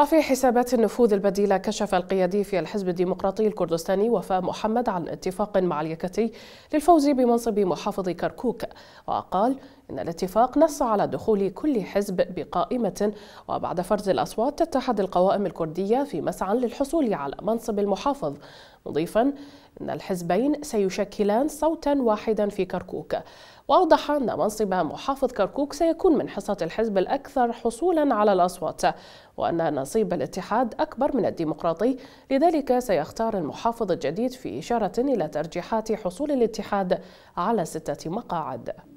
وفي حسابات النفوذ البديلة كشف القيادي في الحزب الديمقراطي الكردستاني وفاء محمد عن اتفاق مع اليكتي للفوز بمنصب محافظ كركوك وقال إن الاتفاق نص على دخول كل حزب بقائمة وبعد فرز الأصوات تتحد القوائم الكردية في مسعى للحصول على منصب المحافظ مضيفا أن الحزبين سيشكلان صوتا واحدا في كركوك وأوضح أن منصب محافظ كركوك سيكون من حصة الحزب الأكثر حصولا على الأصوات وأن نصيب الاتحاد أكبر من الديمقراطي لذلك سيختار المحافظ الجديد في إشارة إلى ترجيحات حصول الاتحاد على ستة مقاعد